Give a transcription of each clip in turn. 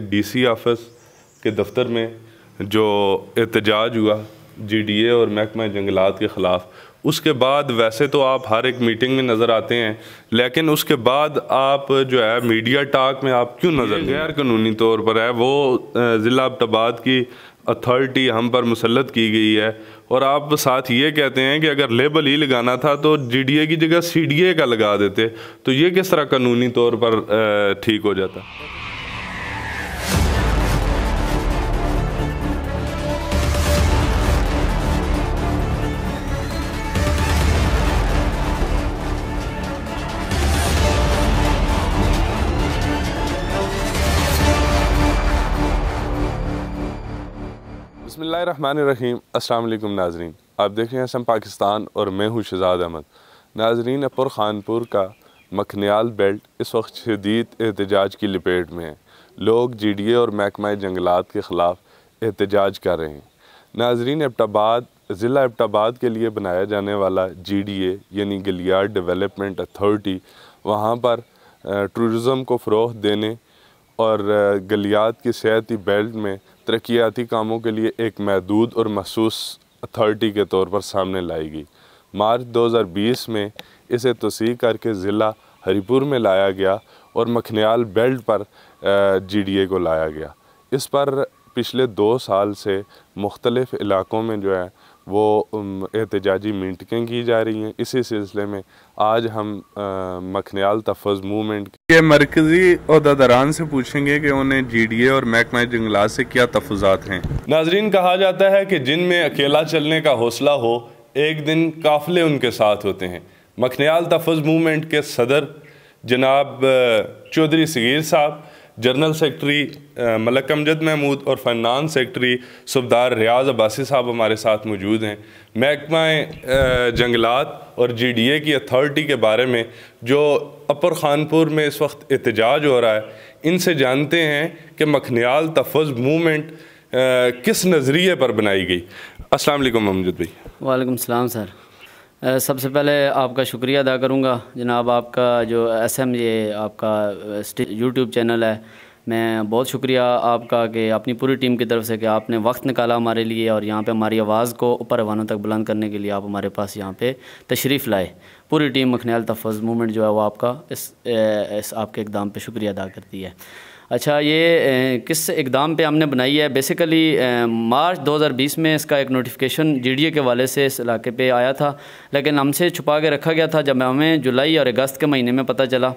DC office के दफ्तर में जो एहतजाज हुआ जीडीए और महकमा जंगलात के ख़िलाफ़ उसके बाद वैसे तो आप हर एक मीटिंग में नज़र आते हैं लेकिन उसके बाद आप जो है मीडिया टाक में आप क्यों नज़र गैर कानूनी तौर पर है वो ज़िला अबाद की अथॉरिटी हम पर मुसलत की गई है और आप साथ ये कहते हैं कि अगर लेबल ही लगाना था तो जीडीए की जगह सीडीए का लगा देते तो ये किस तरह कानूनी तौर पर ठीक हो जाता बसमीम असल नाजरीन आप देख रहे हैं असम पाकिस्तान और मैं हूँ शहजाद अहमद नाजरीन अपर ख़ानपुर का मखनियाल बेल्ट इस वक्त शदीद एहतजाज की लपेट में है लोग जी डी ए और महकमा जंगलात के ख़िलाफ़ एहतजाज कर रहे हैं नाजरीन एबटाबाद ज़िला एबटाबाद के लिए बनाया जाने वाला जी डी ए यानी गलियार डेवलपमेंट अथॉरटी वहाँ पर टूरिज़म को फ़रोह देने और गलियात की सेहती बेल्ट में तरक्याती कामों के लिए एक महदूद और मखसूस अथॉरिटी के तौर पर सामने लाएगी मार्च 2020 में इसे तोसी करके ज़िला हरिपुर में लाया गया और मखनियाल बेल्ट पर जीडीए को लाया गया इस पर पिछले दो साल से मुख्तलिफ़ इलाक़ों में जो है वो एहतजाजी मीटिंगें की जा रही हैं इसी सिलसिले में आज हम मखनियाल तफज मूवमेंट के मरकजी अहदादारान से पूछेंगे कि उन्हें जी डी ए और महकमा जंगलात से क्या तफजात हैं नाजरीन कहा जाता है कि जिन में अकेला चलने का हौसला हो एक दिन काफिले उनके साथ होते हैं मखनियाल तफज मूवमेंट के सदर जनाब चौधरी सगीर साहब जनरल सेक्रटरी मलक अमजद महमूद और फाइनानस सेक्रटरी सुबदार रियाज अब्बासी साहब हमारे साथ मौजूद हैं महकमा uh, जंगलात और जी डी ए की अथॉरिटी के बारे में जो अपर खानपुर में इस वक्त एहतजाज हो रहा है इनसे जानते हैं कि मखनियाल तफज मूमेंट uh, किस नज़रिए पर बनाई गई असल अमजद भाई वालेकुम सलाम सर सबसे पहले आपका शुक्रिया अदा करूँगा जनाब आपका जो एस एम ये आपका यूट्यूब चैनल है मैं बहुत शुक्रिया आपका कि अपनी पूरी टीम की तरफ से कि आपने वक्त निकाला हमारे लिए और यहाँ पे हमारी आवाज़ को ऊपर अवानों तक बुलंद करने के लिए आप हमारे पास यहाँ पे तशरीफ़ लाए पूरी टीम मखनयाल तफज़ मूवमेंट जो है वो आपका इस, इस आपके इकदाम पे शुक्रिया अदा करती है अच्छा ये किस इकदाम पे हमने बनाई है बेसिकली मार्च 2020 में इसका एक नोटिफिकेशन जीडीए के वाले से इस इलाके पे आया था लेकिन हमसे छुपा के रखा गया था जब हमें जुलाई और अगस्त के महीने में पता चला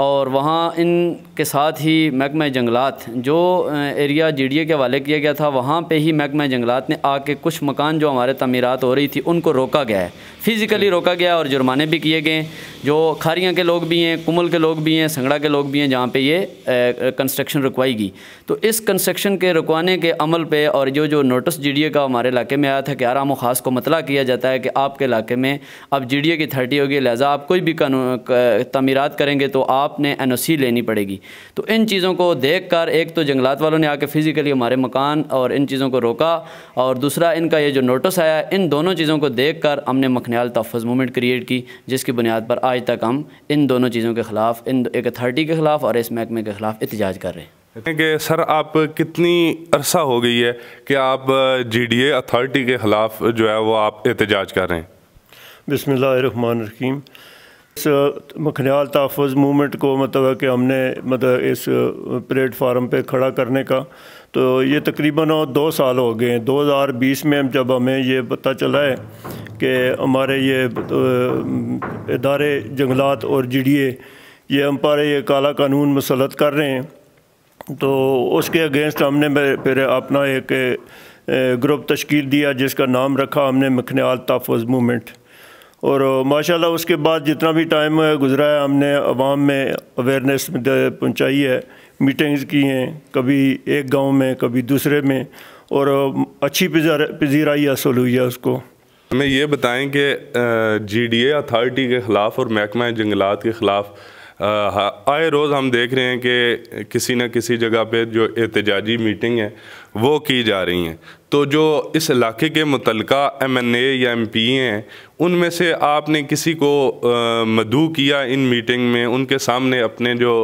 और वहाँ इन के साथ ही महकमा जंगलात जो एरिया जीडीए के वाले किया गया था वहाँ पर ही महकमा जंगलात ने आके कुछ मकान जो हमारे तमीरत हो रही थी उनको रोका गया है फ़िज़िकली रोका गया और जुर्माने भी किए गए जो खारियाँ के लोग भी हैं कुमल के लोग भी हैं संगड़ा के लोग भी हैं जहाँ पर ये कंस्ट्रक्शन रुकवाएगी तो इस कंस्ट्रक्शन के रुकवाने के अमल पे और जो जो नोटिस जी का हमारे इलाके में आया था कि आराम ख़ास को मतला किया जाता है कि आपके इलाके में अब जी की थर्टी होगी लिहाजा आप कोई भी तमीरत करेंगे तो आपने एन ओ सी लेनी पड़ेगी तो इन चीज़ों को देख कर एक तो जंगलात वालों ने आके फ़िज़िकली हमारे मकान और इन चीज़ों को रोका और दूसरा इनका ये जो नोटिस आया इन दोनों चीज़ों को देख कर हमने मखनियाल तहफ़ मूवमेंट क्रिएट की जिसकी बुनियाद पर आज तक हम इन दोनों चीज़ों के ख़िलाफ़ इन एक अथार्टी के ख़िलाफ़ और इस महकमे के ख़िलाफ़ एहतजाज कर कर रहे हैं कि सर आप कितनी अरसा हो गई है कि आप जीडीए अथॉरिटी के ख़िलाफ़ जो है वो आप एहतजाज कर रहे हैं बसमीम इस मखनियाल तहफ़ मूवमेंट को मतलब कि हमने मतलब इस प्लेटफार्म पे खड़ा करने का तो ये तकरीबन और दो साल हो गए हैं 2020 में जब हमें ये पता चला है कि हमारे ये इदारे जंगलात और जीडीए ये हम पर ये काला कानून मुसलत कर रहे हैं तो उसके अगेंस्ट हमने फिर अपना एक ग्रुप तश्कील दिया जिसका नाम रखा हमने मखनयाल तहफ़ मूवमेंट और माशाल्लाह उसके बाद जितना भी टाइम गुजरा है हमने आवाम में अवेयरनेस पहुंचाई है मीटिंग्स की हैं कभी एक गांव में कभी दूसरे में और अच्छी पजीराई हासिल हुई है उसको हमें ये बताएं कि जी डी ए के ख़िलाफ़ और महकमा जंगलात के ख़िलाफ़ आए रोज़ हम देख रहे हैं कि किसी न किसी जगह पे जो एहतजाजी मीटिंग है वो की जा रही हैं तो जो इस इलाके के मुतल एम एन ए या एम पी ए हैं उनमें से आपने किसी को मधु किया इन मीटिंग में उनके सामने अपने जो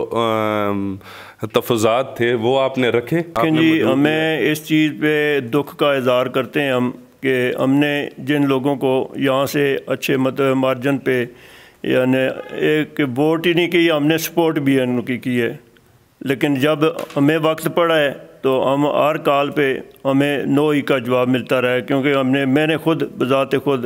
तफजात थे वो आपने रखे आपने जी हमें इस चीज़ पे दुख का इजहार करते हैं हम कि हमने जिन लोगों को यहाँ से अच्छे मत मार्जन पे यानी एक वोट ही नहीं की हमने सपोर्ट भी उनकी की है लेकिन जब हमें वक्त पड़ा है तो हम हर काल पे हमें नो ही का जवाब मिलता रहा है क्योंकि हमने मैंने खुद बजात खुद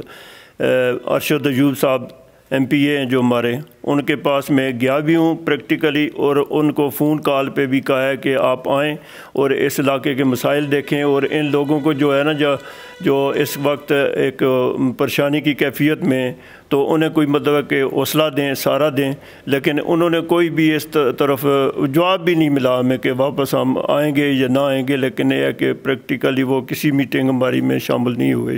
अरशद अजूब साहब ए हैं जो हमारे उनके पास मैं गया भी हूँ प्रैक्टिकली और उनको फ़ोन कॉल पे भी कहा है कि आप आएँ और इस इलाके के मसाइल देखें और इन लोगों को जो है ना जो जो इस वक्त एक परेशानी की कैफियत में तो उन्हें कोई मतलब कि हौसला दें सहारा दें लेकिन उन्होंने कोई भी इस तरफ जवाब भी नहीं मिला हमें कि वापस हम आएँगे या ना आएंगे लेकिन यह है कि प्रैक्टिकली वो किसी मीटिंग हमारी में शामिल नहीं हुए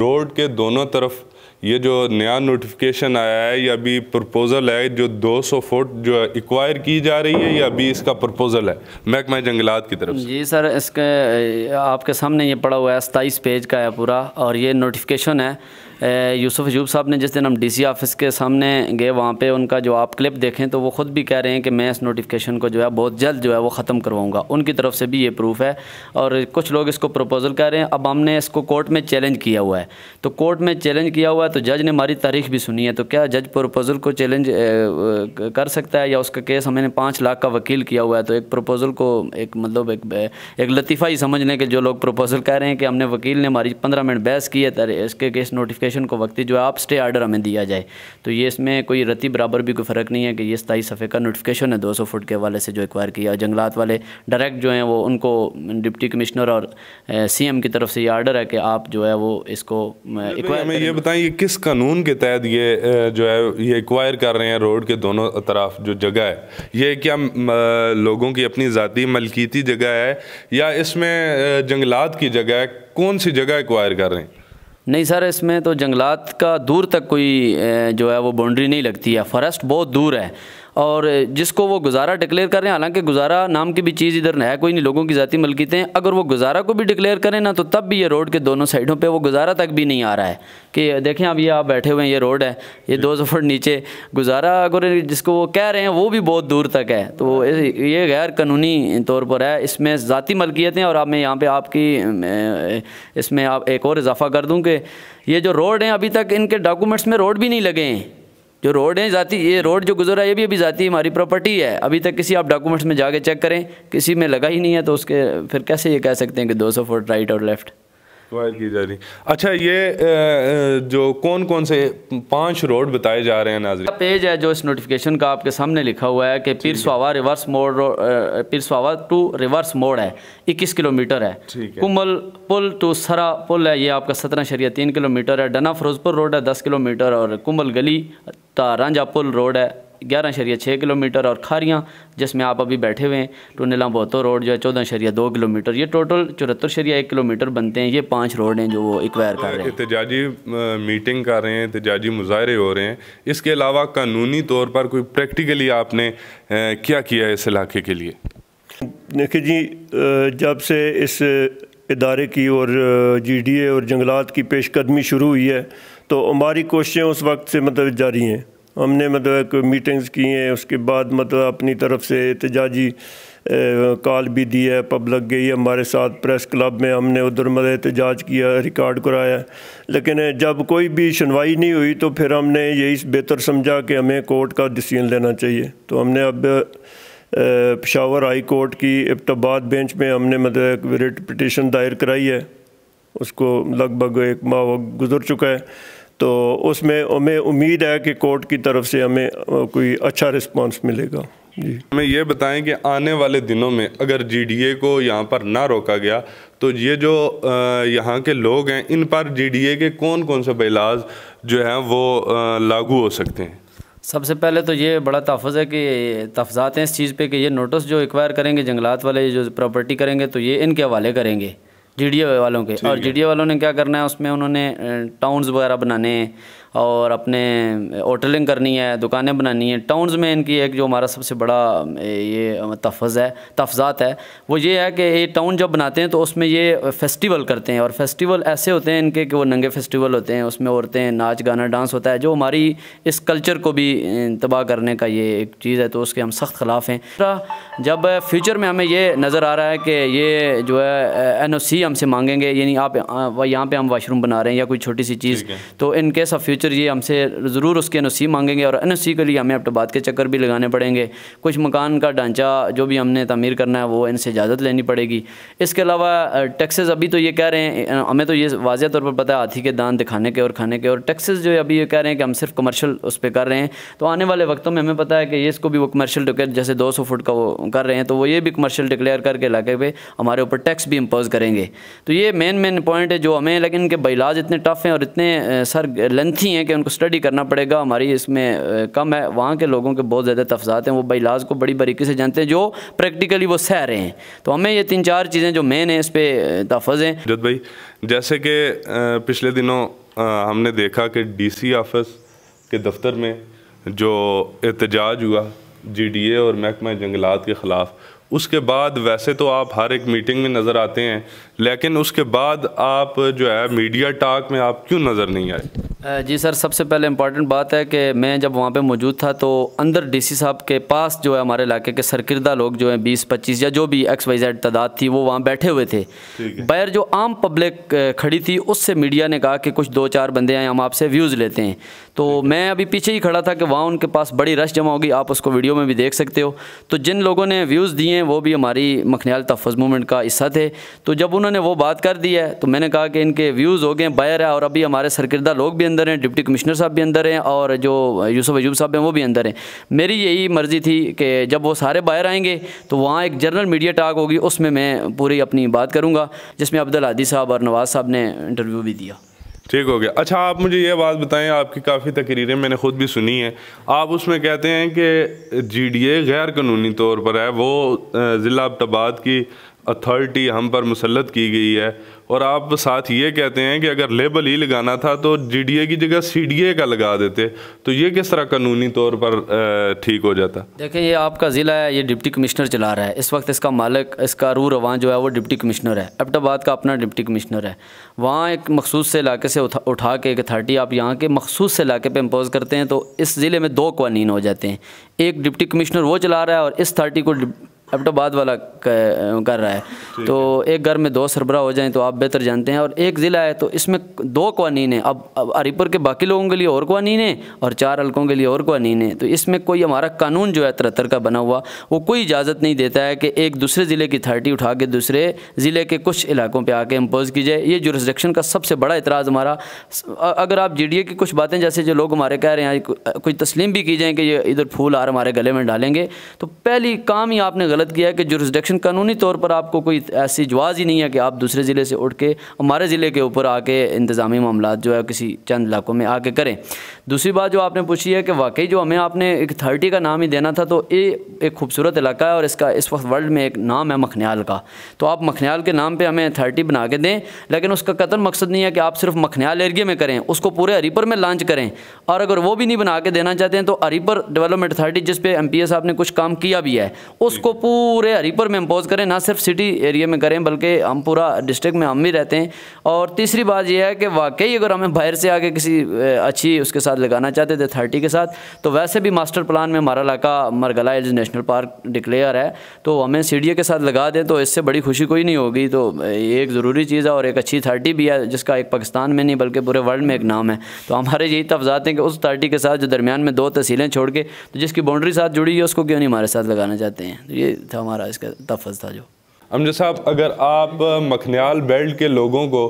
रोड के दोनों तरफ ये जो नया नोटिफिकेशन आया है या अभी प्रपोज़ल है जो 200 फुट जो एक्वायर की जा रही है या अभी इसका प्रपोज़ल है महकमा जंगलात की तरफ से जी सर इसके आपके सामने ये पड़ा हुआ है सताईस पेज का है पूरा और ये नोटिफिकेशन है यूसुफ अजूब साहब ने जिस दिन हम डीसी ऑफिस के सामने गए वहाँ पे उनका जो आप क्लिप देखें तो वो ख़ुद भी कह रहे हैं कि मैं इस नोटिफिकेशन को जो है बहुत जल्द जो है वो ख़त्म करवाऊँगा उनकी तरफ से भी ये प्रूफ है और कुछ लोग इसको प्रपोज़ल कह रहे हैं अब हमने इसको कोर्ट में चैलेंज किया हुआ है तो कोर्ट में चैलेंज किया किया हुआ है तो जज ने हमारी तारीख भी सुनी है तो क्या जज प्रपोज़ल को चैलेंज कर सकता है या उसका केस हमने पाँच लाख का वकील किया हुआ है तो एक प्रपोज़ल को एक मतलब एक एक लतीफ़ा ही समझने के जो लोग प्रपोज़ल कह रहे हैं कि हमने वकील ने हमारी पंद्रह मिनट बहस की है इसके केस नोटिफिकेशन को वक्ती जो है आप स्टे आर्डर हमें दिया जाए तो ये इसमें कोई रती बराबर भी कोई फ़र्क नहीं है कि ये स्थाई सफ़े का नोटिफिकेशन है दो फुट के वाले से जो एक्वायर किया जंगलात वाले डायरेक्ट जो हैं वो उनको डिप्टी कमिश्नर और सी की तरफ से ये आर्डर है कि आप जो है वो इसको हमें ये बताएं ये किस कानून के तहत ये जो है ये एक्वायर कर रहे हैं रोड के दोनों तरफ जो जगह है ये क्या लोगों की अपनी ज़ाती मलकीती जगह है या इसमें जंगलात की जगह है कौन सी जगह एक्वायर कर रहे हैं नहीं सर इसमें तो जंगलात का दूर तक कोई जो है वो बाउंड्री नहीं लगती है फॉरेस्ट बहुत दूर है और जिसको वो गुजारा डिक्लेयर करें हालांकि गुजारा नाम की भी चीज़ इधर है कोई नहीं लोगों की ज़ाती मलकीतें अगर वो गुजारा को भी डिक्लेयर करें ना तो तब भी ये रोड के दोनों साइडों पर वो गुजारा तक भी नहीं आ रहा है कि देखें अब ये आप बैठे हुए हैं ये रोड है ये दो सौ फुट नीचे गुजारा अगर जिसको वो कह रहे हैं वो भी बहुत दूर तक है तो हाँ। ये गैर कानूनी तौर पर है इसमें ज़ाती मलकियतें और आप मैं यहाँ पर आपकी इसमें आप एक और इजाफा कर दूँ कि ये जो रोड हैं अभी तक इनके डॉक्यूमेंट्स में रोड भी नहीं लगे हैं जो रोड है ज़ाती ये रोड जो गुजरा है ये भी अभी ज़ाती है हमारी प्रॉपर्टी है अभी तक किसी आप डॉक्यूमेंट्स में जाके चेक करें किसी में लगा ही नहीं है तो उसके फिर कैसे ये कह सकते हैं कि 200 फुट राइट और लेफ़्ट प्रोवाइड की जा रही अच्छा ये जो कौन कौन से पांच रोड बताए जा रहे हैं नाजर पेज है जो इस नोटिफिकेशन का आपके सामने लिखा हुआ है कि पीरसवावा रिवर्स मोड़ पीरसवावा टू रिवर्स मोड़ है इक्कीस किलोमीटर है कुमल पुल टू सरा पुल है ये आपका सत्रह शरिया तीन किलोमीटर है डना फिरोजपुर रोड है दस किलोमीटर और कुमल गली रांझा पुल रोड है ग्यारह शरिया छः किलोमीटर और खारियाँ जिसमें आप अभी बैठे हुए हैं टूनेला बोतो रोड जो है चौदह शरिया दो किलोमीटर ये टोटल चौहत्तर शरिया एक किलोमीटर बनते हैं ये पाँच रोड हैं जो वो एक्वायर कर रहे हैं एहतजाजी मीटिंग कर रहे हैं एहतजाजी मुजाहरे हो रहे हैं इसके अलावा कानूनी तौर पर कोई प्रैक्टिकली आपने क्या किया है इस इलाके के लिए देखिए जी जब से इस इदारे की और ए और जंगलात की पेशकदमी शुरू हुई है तो हमारी कोशिशें उस वक्त से मतलब जारी हैं हमने मतलब एक मीटिंग्स की हैं उसके बाद मतलब अपनी तरफ से एहतजाजी कॉल भी दी है पब्लिक गई हमारे साथ प्रेस क्लब में हमने उधर मतलब एहतजाज किया रिकॉर्ड कराया लेकिन जब कोई भी सुनवाई नहीं हुई तो फिर हमने यही बेहतर समझा कि हमें कोर्ट का डिसीजन लेना चाहिए तो हमने अब पेशावर हाई कोर्ट की इब्तबाद बेंच में हमने मतलब एक रिट पटिशन दायर कराई है उसको लगभग एक माह गुजर चुका है तो उसमें हमें उम्मीद है कि कोर्ट की तरफ से हमें कोई अच्छा रिस्पांस मिलेगा जी हमें यह बताएं कि आने वाले दिनों में अगर जीडीए को यहाँ पर ना रोका गया तो ये जो यहाँ के लोग हैं इन पर जीडीए के कौन कौन से बैलाज जो हैं वो लागू हो सकते हैं सबसे पहले तो ये बड़ा तहफ़ है कि तफजात हैं इस चीज़ पे कि ये नोटिस जो एक्वायर करेंगे जंगलात वाले जो प्रॉपर्टी करेंगे तो ये इनके हवाले करेंगे जी वालों के और जी वालों ने क्या करना है उसमें उन्होंने टाउन्स वगैरह बनाने हैं और अपने होटलिंग करनी है दुकानें बनानी है टाउन्स में इनकी एक जो हमारा सबसे बड़ा ये तफज़ है तफजात है वो ये है कि ये टाउन जब बनाते हैं तो उसमें ये फेस्टिवल करते हैं और फेस्टिवल ऐसे होते हैं इनके कि वो नंगे फेस्टिवल होते हैं उसमें औरतें नाच गाना डांस होता है जो हमारी इस कल्चर को भी तबाह करने का ये एक चीज़ है तो उसके हम सख्त खिलाफ हैं जब फ्यूचर में हमें ये नज़र आ रहा है कि ये जो है एन हमसे मांगेंगे यानी आप यहाँ पर हम वाशरूम बना रहे हैं या कोई छोटी सी चीज़ तो in case of future future ये हमसे ज़रूर उसके एन मांगेंगे और एन के लिए हमें तो बात के चक्कर भी लगाने पड़ेंगे कुछ मकान का ढांचा जो भी हमने तमीर करना है वो इनसे इजाज़त लेनी पड़ेगी इसके अलावा टैक्सेस अभी तो ये कह रहे हैं हमें तो ये वाजह तौर पर पता है हाथी के दान दिखाने के और खाने के और टैक्सेस जो अभी ये कह रहे हैं कि हम सिर्फ कमर्शल उस पर कर रहे हैं तो आने वाले वक्तों में हमें पता है कि ये इसको भी वो कमर्शल डिक्लेयर जैसे दो सौ फुट का वो कर रहे हैं तो वो ये भी कमर्शल डिक्लेयर करके इलाके पर हमारे ऊपर टैक्स भी इम्पोज करेंगे तो ये मेन मेन पॉइंट है जो हमें लेकिन इनके बइलाज इतने टफ हैं और इतने सर लेंथी नहीं है कि उनको स्टडी करना पड़ेगा हमारी इसमें कम है वहाँ के लोगों के बहुत ज़्यादा तफजात हैं वो बलाज को बड़ी बारीकी से जानते हैं जो प्रैक्टिकली वो सह रहे हैं तो हमें ये तीन चार चीज़ें जो मेन है इस पर तफज हैं जद भाई जैसे कि पिछले दिनों हमने देखा कि डीसी ऑफिस के दफ्तर में जो एहतजाज हुआ जीडीए और महकमा जंगलात के ख़िलाफ़ उसके बाद वैसे तो आप हर एक मीटिंग में नज़र आते हैं लेकिन उसके बाद आप जो है मीडिया टाक में आप क्यों नज़र नहीं आए जी सर सबसे पहले इम्पॉर्टेंट बात है कि मैं जब वहाँ पे मौजूद था तो अंदर डीसी साहब के पास जो है हमारे इलाके के सरकर्दा लोग जो हैं बीस पच्चीस या जो भी एक्स वाई जेड तादाद थी वो वहाँ बैठे हुए थे बैर जो आम पब्लिक खड़ी थी उससे मीडिया ने कहा कि कुछ दो चार बंदे हैं हम आपसे व्यूज़ लेते हैं तो मैं अभी पीछे ही खड़ा था कि वहाँ उनके पास बड़ी रश जमा होगी आप उसको वीडियो में भी देख सकते हो तो जिन लोगों ने व्यूज़ दिए हैं वो भी हमारी मखनियाल तहफ़ मूवमेंट का हिस्सा थे तो जब उन्होंने उन्होंने वो बात कर दी है तो मैंने कहा कि इनके व्यूज़ हो गए बायर है और अभी हमारे सरकर्दा लोग भी अंदर हैं डिप्टी कमिश्नर साहब भी अंदर हैं और जो यूसुफ अजूब साहब हैं वो भी अंदर हैं मेरी यही मर्ज़ी थी कि जब वो सारे बाहर आएंगे तो वहाँ एक जनरल मीडिया टाक होगी उसमें मैं पूरी अपनी बात करूँगा जिसमें अब्दुल हादी साहब और नवाज़ साहब ने इंटरव्यू भी दिया ठीक हो गया अच्छा आप मुझे ये बात बताएं आपकी काफ़ी तकरीरें मैंने खुद भी सुनी हैं आप उसमें कहते हैं कि जी डी ए गैर कानूनी तौर पर है वो ज़िला अबाद की अथॉरिटी हम पर मुसलत की गई है और आप साथ ये कहते हैं कि अगर लेबल ही लगाना था तो ए की जगह ए का लगा देते तो ये किस तरह कानूनी तौर पर ठीक हो जाता देखिए ये आपका ज़िला है ये डिप्टी कमिश्नर चला रहा है इस वक्त इसका मालिक इसका रू रवान जो है वो डिप्टी कमिश्नर है एबटाबाद का अपना डिप्टी कमिश्नर है वहाँ एक मखसूस से इलाके से उठा, उठा के एक अथार्टी आप यहाँ के मखसूस से इलाके पर इम्पोज़ करते हैं तो इस ज़िले में दो कवानीन हो जाते हैं एक डिप्टी कमिश्नर वो चला रहा है और इस अथार्टी को अब तो बाद वाला कर रहा है तो एक घर में दो सरबरा हो जाएं तो आप बेहतर जानते हैं और एक ज़िला है तो इसमें दो कवानीन है अब, अरीपुर के बाकी लोगों के लिए और कवानीन है और चार हल्कों के लिए और कवानीन है तो इसमें कोई हमारा कानून जो है तरतर का बना हुआ वो कोई इजाज़त नहीं देता है कि एक दूसरे ज़िले की अथार्टी उठा के दूसरे ज़िले के कुछ इलाकों पर आके इम्पोज़ की जाए ये जुरिस्डिक्शन का सबसे बड़ा इतराज़ हमारा अगर आप जी की कुछ बातें जैसे जो लोग हमारे कह रहे हैं कुछ तस्लीम भी की जाएँ कि ये इधर फूल आर हमारे गले में डालेंगे तो पहली काम ही आपने गलत गलत किया है कि जुरिस्डक्शन कानूनी तौर पर आपको कोई ऐसी जवाज़ ही नहीं है कि आप दूसरे ज़िले से उठ के हमारे ज़िले के ऊपर आके इंतज़ामी मामला जो है किसी चंद इलाकों में आके करें दूसरी बात जो आपने पूछी है कि वाकई जो हमें आपने एक थर्टी का नाम ही देना था तो ये एक खूबसूरत इलाका है और इसका इस वक्त वर्ल्ड में एक नाम है मखनियाल का तो आप मखनियाल के नाम पर हमें थर्टी बना के दें लेकिन उसका कतन मकसद नहीं है कि आप सिर्फ मखनियाल एरिए में करें उसको पूरे हरीपर में लॉन्च करें और अगर वो भी नहीं बना के देना चाहते हैं तो हरीपर डेवलपमेंट अथॉरिटी जिस पे एम साहब ने कुछ काम किया भी है उसको पूरे हरीपुर में इम्पोज करें ना सिर्फ सिटी एरिया में करें बल्कि हम पूरा डिस्ट्रिक्ट में हम भी रहते हैं और तीसरी बात यह है कि वाकई अगर हमें बाहर से आके किसी अच्छी उसके साथ लगाना चाहते थे थर्टी के साथ तो वैसे भी मास्टर प्लान में हमारा इलाका Margalla hills national park declare है तो हमें सी के साथ लगा दें तो इससे बड़ी खुशी कोई नहीं होगी तो ये एक ज़रूरी चीज़ है और एक अच्छी थर्टी भी है जिसका एक पाकिस्तान में नहीं बल्कि पूरे वर्ल्ड में एक नाम है तो हमारे यही तफजात हैं कि उस थर्टी के साथ जो दरमियान में दो तहसीलें छोड़ के तो जिसकी बाउंड्री साथ जुड़ी है उसको क्यों नहीं हमारे साथ लगाना चाहते हैं तो ये था हमारा इसका तफज था जो अमजद साहब अगर आप मखनियाल बेल्ट के लोगों को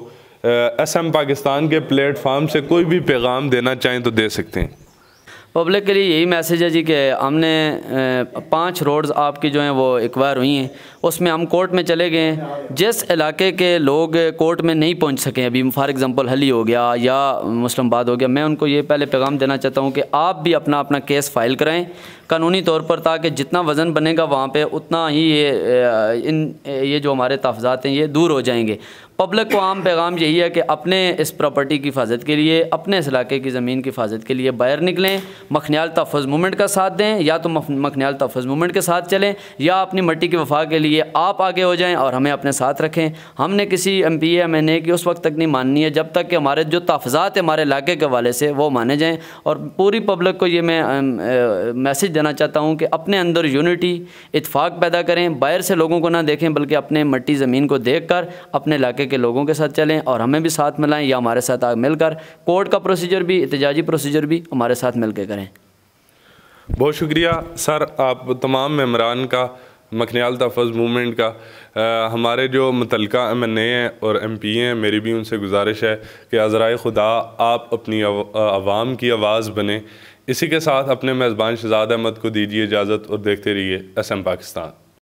एस एम पाकिस्तान के प्लेटफार्म से कोई भी पैगाम देना चाहें तो दे सकते हैं पब्लिक के लिए यही मैसेज है जी कि हमने पांच रोड्स आपकी जो हैं वो एक्वायर हुई हैं उसमें हम कोर्ट में चले गए जिस इलाके के लोग कोर्ट में नहीं पहुंच सके अभी फॉर एग्जांपल हली हो गया या मुस्लिमबाद हो गया मैं उनको ये पहले पैगाम देना चाहता हूँ कि आप भी अपना अपना केस फाइल कराएँ कानूनी तौर पर ताकि जितना वज़न बनेगा वहाँ पर उतना ही ये इन ये जो हमारे तहफ़ात हैं ये दूर हो जाएंगे पब्लिक को आम पैगाम यही है कि अपने इस प्रॉपर्टी की हिफाजत के लिए अपने इस इलाके की ज़मीन की हिफाजत के लिए बाहर निकलें मखनियाल तहफ़ मूवमेंट का साथ दें या तो मखनियाल तहफ़ मूवमेंट के साथ चलें या अपनी मट्टी की वफा के लिए आप आगे हो जाएँ और हमें अपने साथ रखें हमने किसी M P M N A की उस वक्त तक नहीं माननी है जब तक कि हमारे जो तहफ़ात हमारे इलाके के हवाले से वो माने जाएँ और पूरी पब्लिक को ये मैं मैसेज देना चाहता हूँ कि अपने अंदर यूनिटी इतफाक़ पैदा करें बाहर से लोगों को ना देखें बल्कि अपने मट्टी ज़मीन को देख कर अपने इलाके के लोगों के साथ चलें और हमें भी साथ मिलाएं या हमारे साथ आग मिलकर कोर्ट का प्रोसीजर भी एहतजाजी प्रोसीजर भी हमारे साथ मिल के करें बहुत शुक्रिया सर आप तमाम मम्बरान का मखनियाल तहफ़ मूवमेंट का आ, हमारे जो मुतलका एम एन ए हैं और एम पी हैं मेरी भी उनसे गुजारिश है कि अजराए खुदा आप अपनी आवाम की आवाज़ बने इसी के साथ अपने मेज़बान शहजाद अहमद को दीजिए इजाज़त और देखते रहिए एस एम पाकिस्तान